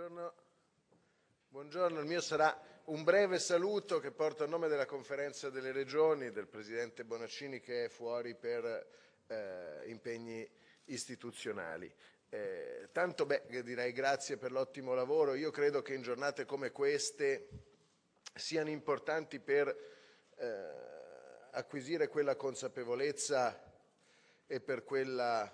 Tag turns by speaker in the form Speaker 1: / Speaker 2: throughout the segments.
Speaker 1: Buongiorno. Buongiorno. il mio sarà un breve saluto che porto a nome della conferenza delle regioni, del Presidente Bonaccini che è fuori per eh, impegni istituzionali. Eh, tanto beh, direi grazie per l'ottimo lavoro. Io credo che in giornate come queste siano importanti per eh, acquisire quella consapevolezza e per quella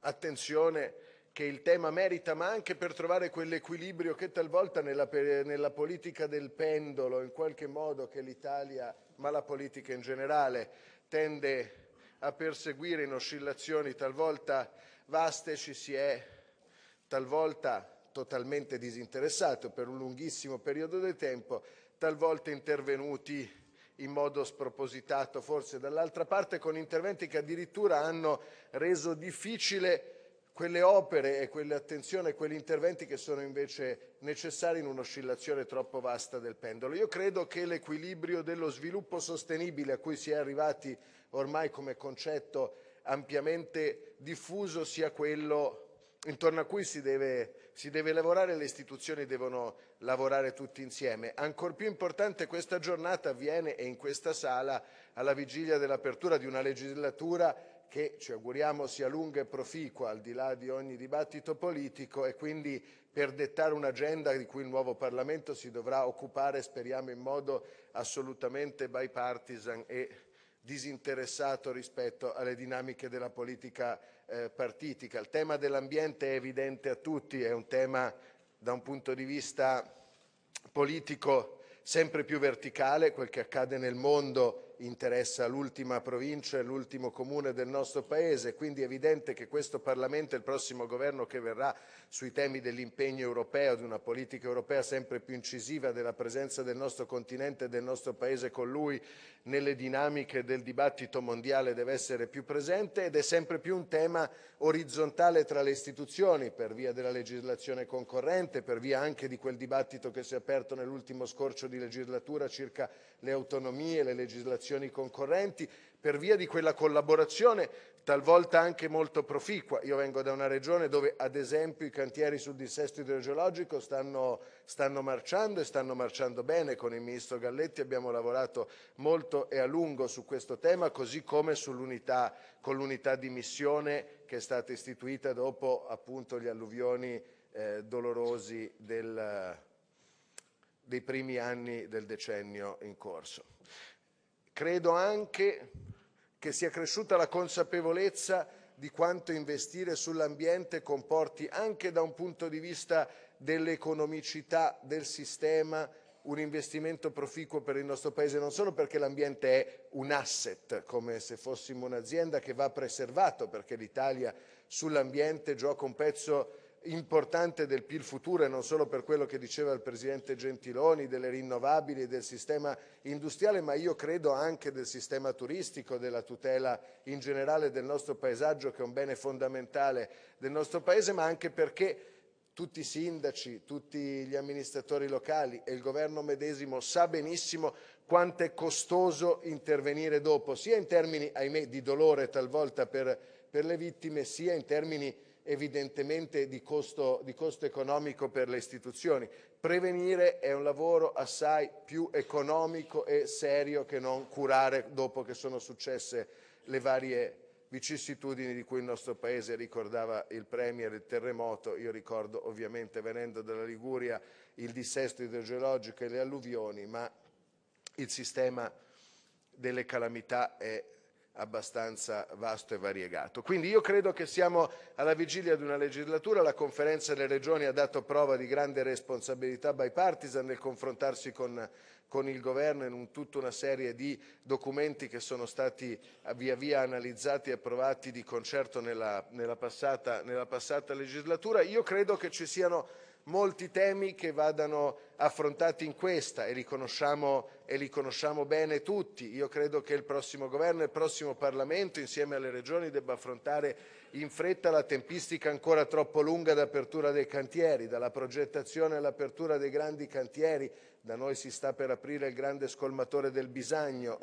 Speaker 1: attenzione che il tema merita, ma anche per trovare quell'equilibrio che talvolta nella, nella politica del pendolo, in qualche modo che l'Italia, ma la politica in generale, tende a perseguire in oscillazioni talvolta vaste, ci si è talvolta totalmente disinteressato per un lunghissimo periodo di tempo, talvolta intervenuti in modo spropositato, forse dall'altra parte con interventi che addirittura hanno reso difficile quelle opere e quelle attenzioni e quegli interventi che sono invece necessari in un'oscillazione troppo vasta del pendolo. Io credo che l'equilibrio dello sviluppo sostenibile a cui si è arrivati ormai come concetto ampiamente diffuso sia quello intorno a cui si deve, si deve lavorare e le istituzioni devono lavorare tutti insieme. Ancor più importante questa giornata avviene e in questa sala alla vigilia dell'apertura di una legislatura che ci auguriamo sia lunga e proficua al di là di ogni dibattito politico e quindi per dettare un'agenda di cui il nuovo Parlamento si dovrà occupare, speriamo, in modo assolutamente bipartisan e disinteressato rispetto alle dinamiche della politica eh, partitica. Il tema dell'ambiente è evidente a tutti, è un tema da un punto di vista politico sempre più verticale, quel che accade nel mondo interessa l'ultima provincia e l'ultimo comune del nostro Paese, quindi è evidente che questo Parlamento e il prossimo governo che verrà sui temi dell'impegno europeo, di una politica europea sempre più incisiva, della presenza del nostro continente e del nostro Paese con lui nelle dinamiche del dibattito mondiale deve essere più presente ed è sempre più un tema orizzontale tra le istituzioni per via della legislazione concorrente, per via anche di quel dibattito che si è aperto nell'ultimo scorcio di legislatura circa le autonomie, le legislazioni associazioni concorrenti per via di quella collaborazione talvolta anche molto proficua. Io vengo da una regione dove ad esempio i cantieri sul dissesto idrogeologico stanno, stanno marciando e stanno marciando bene. Con il ministro Galletti abbiamo lavorato molto e a lungo su questo tema, così come sull'unità, con l'unità di missione che è stata istituita dopo appunto gli alluvioni eh, dolorosi del, dei primi anni del decennio in corso. Credo anche che sia cresciuta la consapevolezza di quanto investire sull'ambiente comporti anche da un punto di vista dell'economicità del sistema un investimento proficuo per il nostro Paese, non solo perché l'ambiente è un asset, come se fossimo un'azienda che va preservato, perché l'Italia sull'ambiente gioca un pezzo importante del PIL futuro e non solo per quello che diceva il Presidente Gentiloni, delle rinnovabili e del sistema industriale, ma io credo anche del sistema turistico, della tutela in generale del nostro paesaggio che è un bene fondamentale del nostro Paese, ma anche perché tutti i sindaci, tutti gli amministratori locali e il governo medesimo sa benissimo quanto è costoso intervenire dopo, sia in termini, ahimè, di dolore talvolta per, per le vittime, sia in termini evidentemente di costo, di costo economico per le istituzioni. Prevenire è un lavoro assai più economico e serio che non curare dopo che sono successe le varie vicissitudini di cui il nostro Paese ricordava il Premier, il terremoto, io ricordo ovviamente venendo dalla Liguria il dissesto idrogeologico e le alluvioni, ma il sistema delle calamità è abbastanza vasto e variegato. Quindi io credo che siamo alla vigilia di una legislatura, la conferenza delle regioni ha dato prova di grande responsabilità bipartisan nel confrontarsi con, con il governo in un, tutta una serie di documenti che sono stati via via analizzati e approvati di concerto nella, nella, passata, nella passata legislatura. Io credo che ci siano molti temi che vadano affrontati in questa e riconosciamo e li conosciamo bene tutti. Io credo che il prossimo governo e il prossimo Parlamento, insieme alle regioni, debba affrontare in fretta la tempistica ancora troppo lunga d'apertura dei cantieri, dalla progettazione all'apertura dei grandi cantieri. Da noi si sta per aprire il grande scolmatore del Bisagno,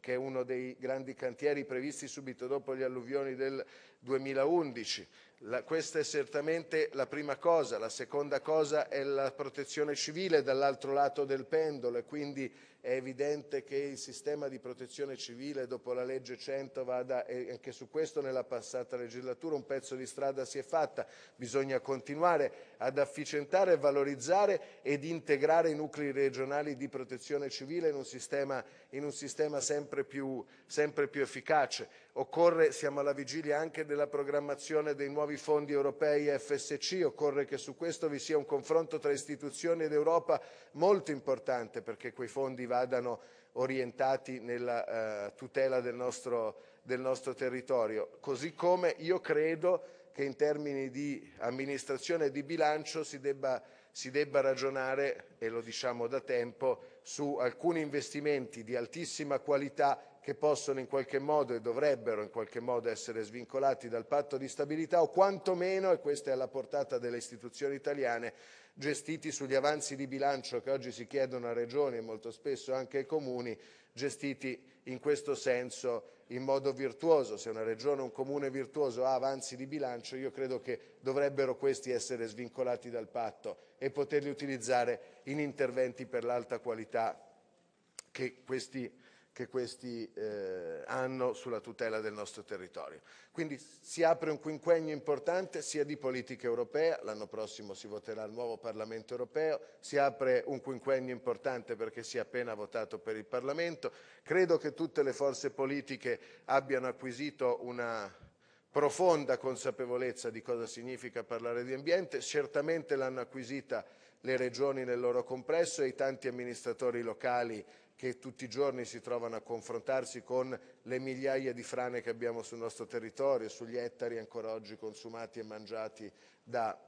Speaker 1: che è uno dei grandi cantieri previsti subito dopo gli alluvioni del 2011. La, questa è certamente la prima cosa, la seconda cosa è la protezione civile dall'altro lato del pendolo e quindi è evidente che il sistema di protezione civile dopo la legge 100 vada, e anche su questo nella passata legislatura un pezzo di strada si è fatta, bisogna continuare ad efficientare, valorizzare ed integrare i nuclei regionali di protezione civile in un sistema, in un sistema sempre, più, sempre più efficace. Occorre, siamo alla vigilia anche della programmazione dei nuovi fondi europei FSC. Occorre che su questo vi sia un confronto tra istituzioni ed Europa molto importante perché quei fondi vadano orientati nella eh, tutela del nostro, del nostro territorio. Così come io credo che in termini di amministrazione e di bilancio si debba, si debba, ragionare, e lo diciamo da tempo, su alcuni investimenti di altissima qualità che possono in qualche modo e dovrebbero in qualche modo essere svincolati dal patto di stabilità o quantomeno, e questa è alla portata delle istituzioni italiane, gestiti sugli avanzi di bilancio che oggi si chiedono a regioni e molto spesso anche ai comuni, gestiti in questo senso in modo virtuoso. Se una regione o un comune virtuoso ha avanzi di bilancio, io credo che dovrebbero questi essere svincolati dal patto e poterli utilizzare in interventi per l'alta qualità che questi che questi eh, hanno sulla tutela del nostro territorio. Quindi si apre un quinquennio importante sia di politica europea, l'anno prossimo si voterà il nuovo Parlamento europeo, si apre un quinquennio importante perché si è appena votato per il Parlamento. Credo che tutte le forze politiche abbiano acquisito una profonda consapevolezza di cosa significa parlare di ambiente, certamente l'hanno acquisita le regioni nel loro complesso e i tanti amministratori locali che tutti i giorni si trovano a confrontarsi con le migliaia di frane che abbiamo sul nostro territorio, sugli ettari ancora oggi consumati e mangiati da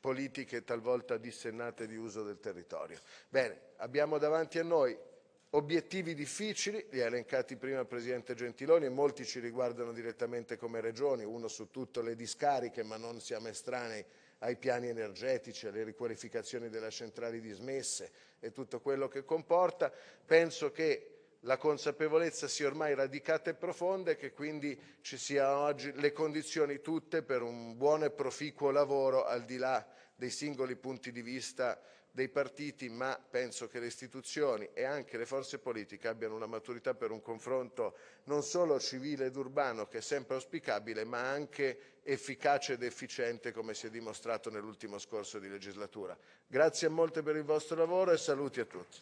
Speaker 1: politiche talvolta dissennate di uso del territorio. Bene, abbiamo davanti a noi obiettivi difficili, li ha elencati prima il Presidente Gentiloni e molti ci riguardano direttamente come regioni, uno su tutto le discariche, ma non siamo estranei ai piani energetici, alle riqualificazioni delle centrali dismesse e tutto quello che comporta, penso che la consapevolezza sia ormai radicata e profonda e che quindi ci siano oggi le condizioni tutte per un buono e proficuo lavoro al di là dei singoli punti di vista dei partiti, ma penso che le istituzioni e anche le forze politiche abbiano una maturità per un confronto non solo civile ed urbano, che è sempre auspicabile, ma anche efficace ed efficiente, come si è dimostrato nell'ultimo scorso di legislatura. Grazie molte per il vostro lavoro e saluti a tutti.